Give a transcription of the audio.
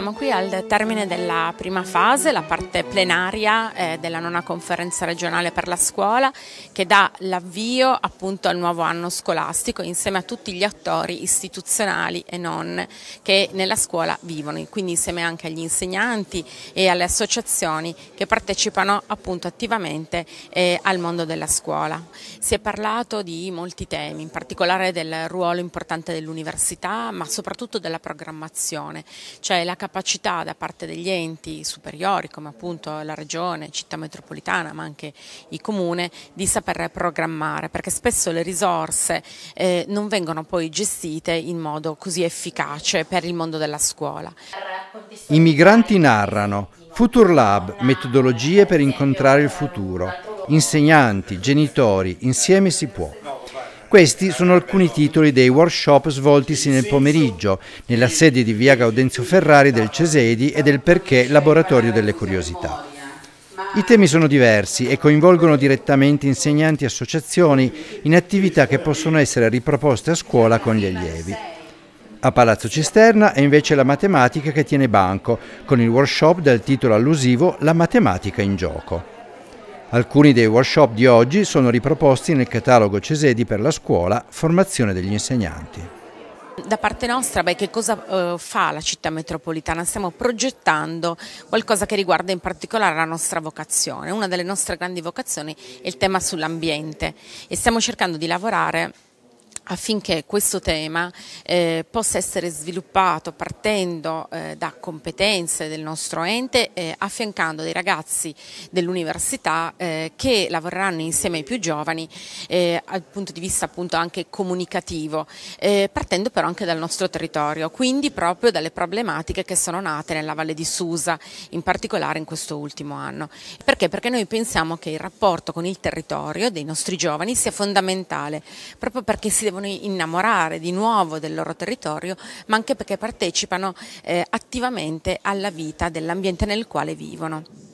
siamo qui al termine della prima fase, la parte plenaria eh, della nona conferenza regionale per la scuola che dà l'avvio appunto al nuovo anno scolastico insieme a tutti gli attori istituzionali e non che nella scuola vivono, quindi insieme anche agli insegnanti e alle associazioni che partecipano appunto attivamente eh, al mondo della scuola. Si è parlato di molti temi, in particolare del ruolo importante dell'università ma soprattutto della programmazione, cioè la capacità capacità da parte degli enti superiori come appunto la regione, città metropolitana ma anche i comune di saper programmare perché spesso le risorse eh, non vengono poi gestite in modo così efficace per il mondo della scuola. I migranti narrano Future Lab, metodologie per incontrare il futuro. Insegnanti, genitori, insieme si può. Questi sono alcuni titoli dei workshop svoltisi nel pomeriggio, nella sede di via Gaudenzio Ferrari del Cesedi e del Perché Laboratorio delle Curiosità. I temi sono diversi e coinvolgono direttamente insegnanti e associazioni in attività che possono essere riproposte a scuola con gli allievi. A Palazzo Cisterna è invece la matematica che tiene banco, con il workshop dal titolo allusivo La matematica in gioco. Alcuni dei workshop di oggi sono riproposti nel catalogo Cesedi per la scuola Formazione degli insegnanti. Da parte nostra, beh, che cosa eh, fa la città metropolitana? Stiamo progettando qualcosa che riguarda in particolare la nostra vocazione. Una delle nostre grandi vocazioni è il tema sull'ambiente e stiamo cercando di lavorare affinché questo tema eh, possa essere sviluppato partendo eh, da competenze del nostro ente, eh, affiancando dei ragazzi dell'università eh, che lavoreranno insieme ai più giovani dal eh, punto di vista appunto anche comunicativo, eh, partendo però anche dal nostro territorio, quindi proprio dalle problematiche che sono nate nella Valle di Susa, in particolare in questo ultimo anno. Perché? Perché noi pensiamo che il rapporto con il territorio dei nostri giovani sia fondamentale, proprio perché si devono devono innamorare di nuovo del loro territorio, ma anche perché partecipano eh, attivamente alla vita dell'ambiente nel quale vivono.